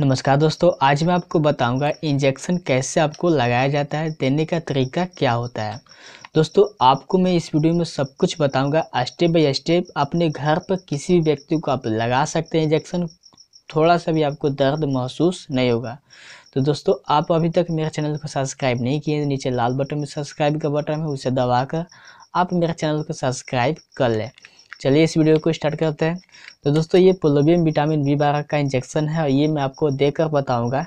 नमस्कार दोस्तों आज मैं आपको बताऊंगा इंजेक्शन कैसे आपको लगाया जाता है देने का तरीका क्या होता है दोस्तों आपको मैं इस वीडियो में सब कुछ बताऊंगा स्टेप बाय स्टेप अपने घर पर किसी भी व्यक्ति को आप लगा सकते हैं इंजेक्शन थोड़ा सा भी आपको दर्द महसूस नहीं होगा तो दोस्तों आप अभी तक मेरे चैनल को सब्सक्राइब नहीं किए नीचे लाल बटन में सब्सक्राइब का बटन है उसे दबा आप मेरे चैनल को सब्सक्राइब कर लें चलिए इस वीडियो को स्टार्ट करते हैं तो दोस्तों ये पोलोबियम विटामिन बी बारह का इंजेक्शन है और ये मैं आपको देकर बताऊंगा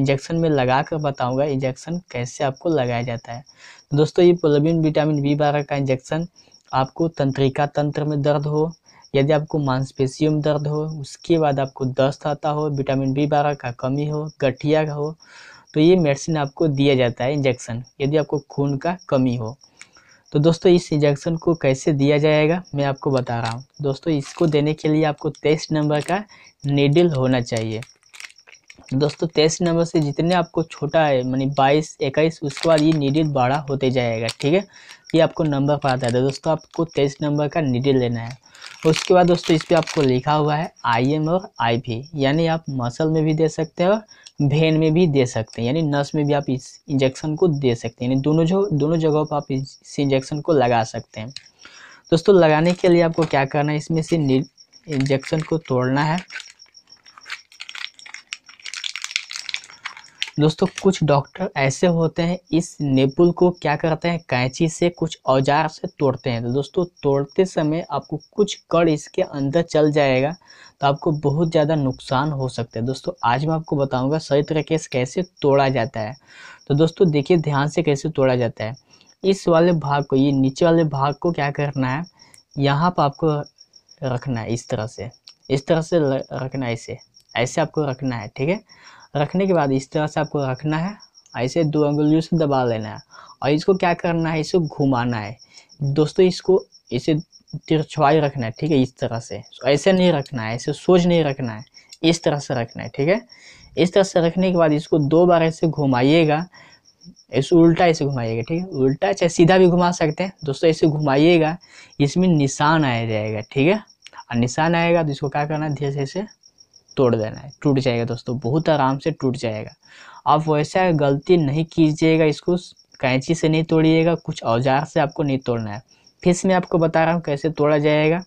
इंजेक्शन में लगा कर बताऊँगा इंजेक्शन कैसे आपको लगाया जाता है तो दोस्तों ये पोलोबियम विटामिन बी बारह का इंजेक्शन आपको तंत्रिका तंत्र में दर्द हो यदि आपको मांसपेशियों में दर्द हो उसके बाद आपको दस्त आता हो विटामिन बी बारह का कमी हो गठिया का हो तो ये मेडिसिन आपको दिया जाता है इंजेक्शन यदि आपको खून का कमी हो तो दोस्तों इस इंजेक्शन को कैसे दिया जाएगा मैं आपको बता रहा हूँ दोस्तों इसको देने के लिए आपको तेईस नंबर का नीडल होना चाहिए दोस्तों तेईस नंबर से जितने आपको छोटा है मानी बाईस इक्कीस उसके बाद ये नीडल बड़ा होते जाएगा ठीक है ये आपको नंबर पर आता है तो दोस्तों आपको तेईस नंबर का नीडल लेना है उसके बाद दोस्तों इस पर आपको लिखा हुआ है आई एम और आई भी यानी आप मसल में भी दे सकते हो वेन में भी दे सकते हैं यानी नस में भी आप इस इंजेक्शन को दे सकते हैं यानी दोनों जो दोनों जगहों पर आप इस इंजेक्शन को लगा सकते हैं दोस्तों लगाने के लिए आपको क्या करना है इसमें से इंजेक्शन को तोड़ना है दोस्तों कुछ डॉक्टर ऐसे होते हैं इस नेपुल को क्या करते हैं कैंची से कुछ औजार से तोड़ते हैं तो दोस्तों तोड़ते समय आपको कुछ कड़ इसके अंदर चल जाएगा तो आपको बहुत ज़्यादा नुकसान हो सकता है दोस्तों आज मैं आपको बताऊंगा सही तरीके से कैसे तोड़ा जाता है तो दोस्तों देखिए ध्यान से कैसे तोड़ा जाता है इस वाले भाग को ये नीचे वाले भाग को क्या करना है यहाँ पर आपको रखना है इस तरह से इस तरह से रखना है इसे ऐसे आपको रखना है ठीक है रखने के बाद इस तरह से आपको रखना है ऐसे दो अंगुलियों से दबा लेना है और इसको क्या करना है इसको घुमाना है दोस्तों इसको इसे तिरछवाई रखना है ठीक है इस तरह से ऐसे नहीं रखना है ऐसे सोच नहीं रखना है इस तरह से रखना है ठीक है इस तरह से रखने के बाद इसको दो बार ऐसे घुमाइएगा ऐसे उल्टा ऐसे घुमाइएगा ठीक है उल्टा चाहे सीधा भी घुमा सकते हैं दोस्तों ऐसे घुमाइएगा इसमें निशान आ जाएगा ठीक है और निशान आएगा तो इसको क्या करना है धीरे धीरे से तोड़ देना है टूट जाएगा दोस्तों बहुत आराम से टूट जाएगा आप वैसा गलती नहीं कीजिएगा इसको कैंची से नहीं तोड़िएगा कुछ औजार से आपको नहीं तोड़ना है फिर मैं आपको बता रहा हूँ कैसे तोड़ा जाएगा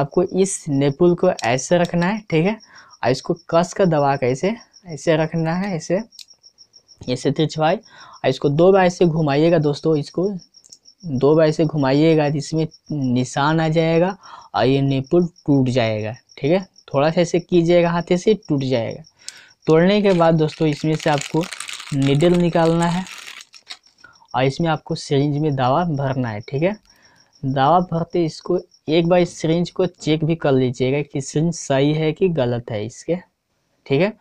आपको इस नेपुल को ऐसे रखना है ठीक है और इसको कस कर दबा कर ऐसे ऐसे रखना है ऐसे ऐसे तिछवाई और इसको दो बार ऐसे घुमाइएगा दोस्तों इसको दो बार ऐसे घुमाइएगा जिसमें निशान आ जाएगा और ये नेपुल टूट जाएगा ठीक है थोड़ा सा ऐसे कीजिएगा हाथे से टूट जाएगा तोड़ने के बाद दोस्तों इसमें से आपको निडल निकालना है और इसमें आपको सिरिंज में दवा भरना है ठीक है दवा भरते इसको एक बार इस सिरिंज को चेक भी कर लीजिएगा कि सिरिंज सही है कि गलत है इसके ठीक है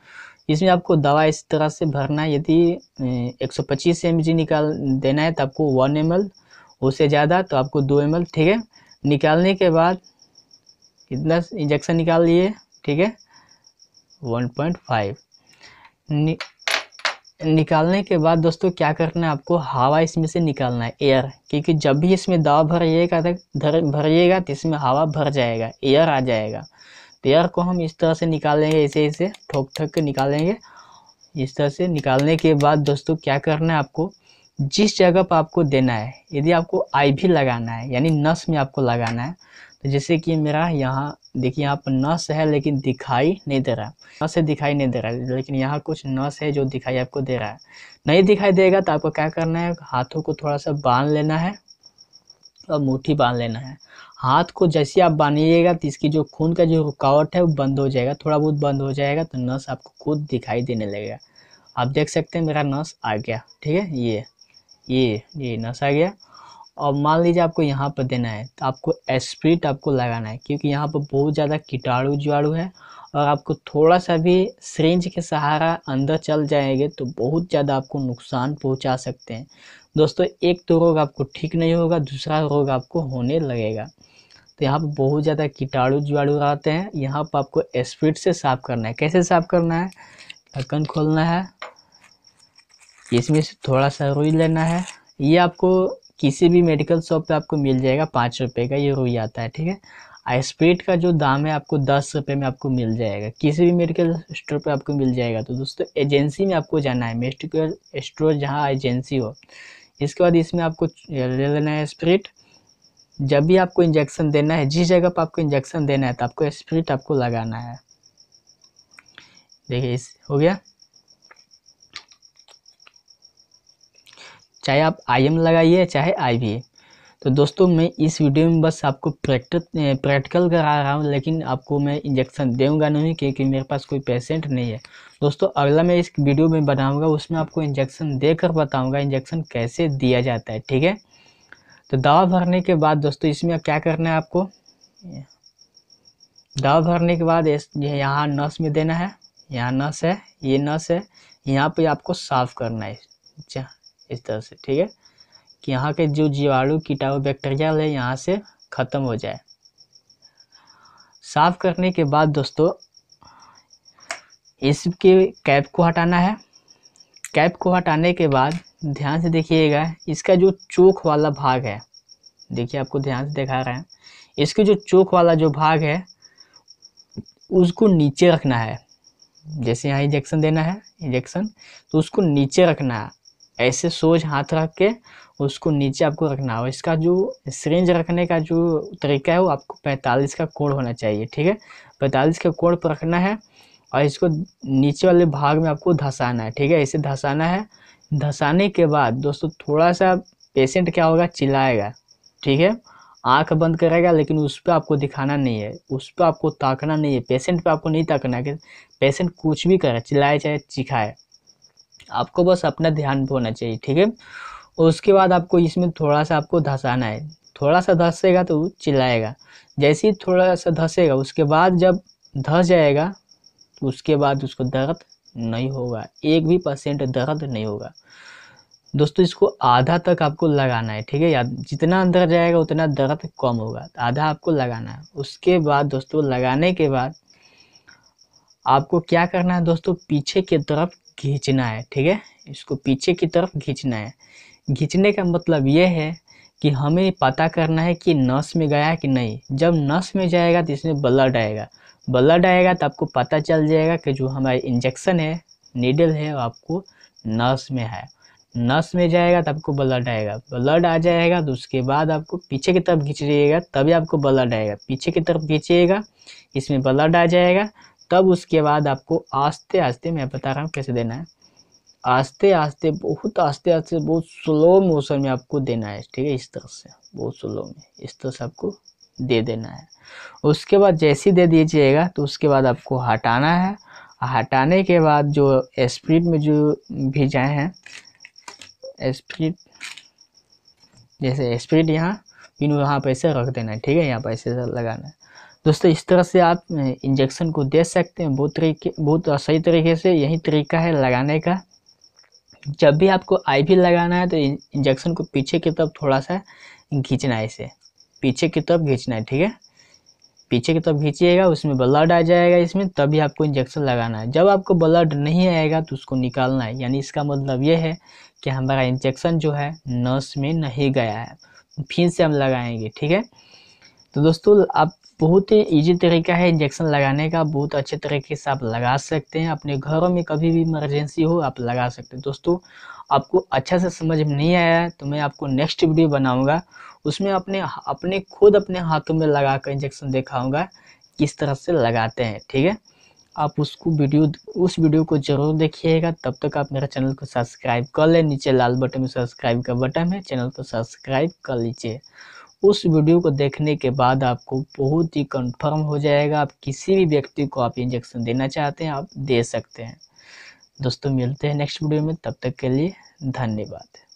इसमें आपको दवा इस तरह से भरना है यदि 125 सौ निकाल देना है तो आपको वन एम उससे ज़्यादा तो आपको दो एम ठीक है निकालने के बाद इतना इंजेक्शन निकाल लिए ठीक है वन पॉइंट फाइव नि, निकालने के बाद दोस्तों क्या करना है आपको हवा इसमें से निकालना है एयर क्योंकि जब भी इसमें दवा भरिएगा धर भरिएगा तो इसमें हवा भर जाएगा एयर आ जाएगा तो एयर को हम इस तरह से निकालेंगे ऐसे ऐसे ठोक ठोक के निकालेंगे इस तरह से निकालने के बाद दोस्तों क्या करना है आपको जिस जगह पर आपको देना है यदि आपको आई भी लगाना है यानी नस में आपको लगाना है तो जैसे कि मेरा यहाँ देखिए यहाँ पर नस है लेकिन दिखाई नहीं दे रहा है नस है दिखाई नहीं दे रहा है लेकिन यहाँ कुछ नस है जो दिखाई आपको दे रहा है नहीं दिखाई देगा तो आपको क्या करना है हाथों को थोड़ा सा बांध लेना है और मुठ्ठी बांध लेना है हाथ को जैसे आप बांधिएगा तो इसकी जो खून का जो रुकावट है वो बंद हो जाएगा थोड़ा बहुत बंद हो जाएगा तो नस आपको खुद दिखाई देने लगेगा आप देख सकते हैं मेरा नस आ गया ठीक है ये ये ये नस आ गया और मान लीजिए आपको यहाँ पर देना है तो आपको एस्प्रिट आपको लगाना है क्योंकि यहाँ पर बहुत ज़्यादा कीटाणु जुआड़ू है और आपको थोड़ा सा भी सरेंज के सहारा अंदर चल जाएंगे तो बहुत ज़्यादा आपको नुकसान पहुंचा सकते हैं दोस्तों एक तो रोग आपको ठीक नहीं होगा दूसरा रोग आपको होने लगेगा तो यहाँ पर बहुत ज़्यादा कीटाणु जुआड़ू आते हैं यहाँ पर आपको स्पीड से साफ करना है कैसे साफ करना है ढक्कन खोलना है इसमें से थोड़ा सा रुई लेना है ये आपको किसी भी मेडिकल शॉप पे आपको मिल जाएगा पाँच रुपये का ये रुई आता है ठीक है आइस्प्रेट का जो दाम है आपको दस रुपये में आपको मिल जाएगा किसी भी मेडिकल स्टोर पे आपको मिल जाएगा तो दोस्तों एजेंसी में आपको जाना है मेडिकल स्टोर जहाँ एजेंसी हो इसके बाद इसमें आपको ले लेना है स्प्रिट जब भी आपको इंजेक्शन देना है जिस जगह पर आपको इंजेक्शन देना है तो आपको स्प्रिट आपको लगाना है देखिए इस हो गया चाहे आप आई एम लगाइए चाहे आई बी ए तो दोस्तों मैं इस वीडियो में बस आपको प्रैक्ट प्रैक्टिकल करा रहा हूँ लेकिन आपको मैं इंजेक्शन देऊंगा नहीं क्योंकि मेरे पास कोई पेशेंट नहीं है दोस्तों अगला मैं इस वीडियो में बनाऊँगा उसमें आपको इंजेक्शन देकर बताऊँगा इंजेक्शन कैसे दिया जाता है ठीक है तो दवा भरने के बाद दोस्तों इसमें क्या करना है आपको दवा भरने के बाद यहाँ नस में देना है यहाँ नस है ये नस है यहाँ पर आपको साफ़ करना है अच्छा। इस तरह से ठीक है कि यहाँ के जो जीवाणु कीटाणु बैक्टीरियल है यहाँ से ख़त्म हो जाए साफ करने के बाद दोस्तों इसके कैप को हटाना है कैप को हटाने के बाद ध्यान से देखिएगा इसका जो चोक वाला भाग है देखिए आपको ध्यान से दिखा रहे हैं इसके जो चोक वाला जो भाग है उसको नीचे रखना है जैसे यहाँ इंजेक्शन देना है इंजेक्शन तो उसको नीचे रखना है ऐसे सोज हाथ रख के उसको नीचे आपको रखना हो इसका जो सरेंज रखने का जो तरीका है वो आपको पैंतालीस का कोड होना चाहिए ठीक है पैंतालीस का कोड पर रखना है और इसको नीचे वाले भाग में आपको धसाना है ठीक है इसे धसाना है धसाने के बाद दोस्तों थोड़ा सा पेशेंट क्या होगा चिल्लाएगा ठीक है आंख बंद करेगा लेकिन उस पर आपको दिखाना नहीं है उस पर आपको ताकना नहीं है पेशेंट पे आपको नहीं ताकना है कि पेशेंट कुछ भी करे चिल्लाए चाहे चिखाए आपको बस अपना ध्यान होना चाहिए ठीक है उसके बाद आपको इसमें थोड़ा सा आपको धसाना है थोड़ा सा धसेगा तो चिल्लाएगा जैसे ही थोड़ा सा धसेगा उसके बाद जब धस जाएगा तो उसके बाद उसको दर्द नहीं होगा एक भी परसेंट दर्द नहीं होगा दोस्तों इसको आधा तक आपको लगाना है ठीक है या जितना अंदर जाएगा उतना दर्द कम होगा आधा आपको लगाना है उसके बाद दोस्तों लगाने के बाद आपको क्या करना है दोस्तों पीछे की तरफ खींचना है ठीक है इसको पीछे की तरफ खींचना है खींचने का मतलब ये है कि हमें पता करना है कि नस में गया कि नहीं जब नस में जाएगा तो इसमें ब्लड आएगा ब्लड आएगा तो आपको पता चल जाएगा कि जो हमारा इंजेक्शन है नीडल है वो आपको नस में है नस में जाएगा तो आपको ब्लड आएगा ब्लड आ जाएगा तो उसके बाद आपको पीछे की तरफ खींचिएगा तभी आपको ब्लड आएगा पीछे की तरफ खींचिएगा इसमें ब्लड आ जाएगा तब उसके बाद आपको आस्ते आस्ते मैं बता रहा हूँ कैसे देना है आस्ते आस्ते बहुत आस्ते आस्ते बहुत स्लो मोशन में आपको देना है ठीक है इस तरह से बहुत स्लो में इस तरह से आपको दे देना है उसके बाद जैसे ही दे दीजिएगा तो उसके बाद आपको हटाना है हटाने के बाद जो स्प्रिट में जो भिजाए हैं स्प्रिट जैसे स्प्रिट यहाँ पिन वहाँ पर ऐसे रख देना है ठीक है यहाँ पर ऐसे लगाना है दोस्तों इस तरह से आप इंजेक्शन को दे सकते हैं बहुत तरीके बहुत सही तरीके से यही तरीका है लगाने का जब भी आपको आईवी लगाना है तो इंजेक्शन को पीछे की तरफ थोड़ा सा खींचना है इसे पीछे की तरफ खींचना है ठीक है पीछे की तरफ खींचिएगा उसमें ब्लड आ जाएगा इसमें तभी आपको इंजेक्शन लगाना है जब आपको ब्लड नहीं आएगा तो उसको निकालना है यानी इसका मतलब ये है कि हमारा इंजेक्शन जो है नर्स में नहीं गया है फिर से हम लगाएंगे ठीक है तो दोस्तों आप बहुत ही ईजी तरीका है इंजेक्शन लगाने का बहुत अच्छे तरीके से आप लगा सकते हैं अपने घरों में कभी भी इमरजेंसी हो आप लगा सकते हैं दोस्तों आपको अच्छा से समझ में नहीं आया तो मैं आपको नेक्स्ट वीडियो बनाऊंगा उसमें अपने अपने खुद अपने हाथों में लगा कर इंजेक्शन दिखाऊँगा किस तरह से लगाते हैं ठीक है आप उसको वीडियो उस वीडियो को जरूर देखिएगा तब तक आप मेरा चैनल को सब्सक्राइब कर लें नीचे लाल बटन में सब्सक्राइब का बटन है चैनल को सब्सक्राइब कर लीजिए उस वीडियो को देखने के बाद आपको बहुत ही कंफर्म हो जाएगा आप किसी भी व्यक्ति को आप इंजेक्शन देना चाहते हैं आप दे सकते हैं दोस्तों मिलते हैं नेक्स्ट वीडियो में तब तक के लिए धन्यवाद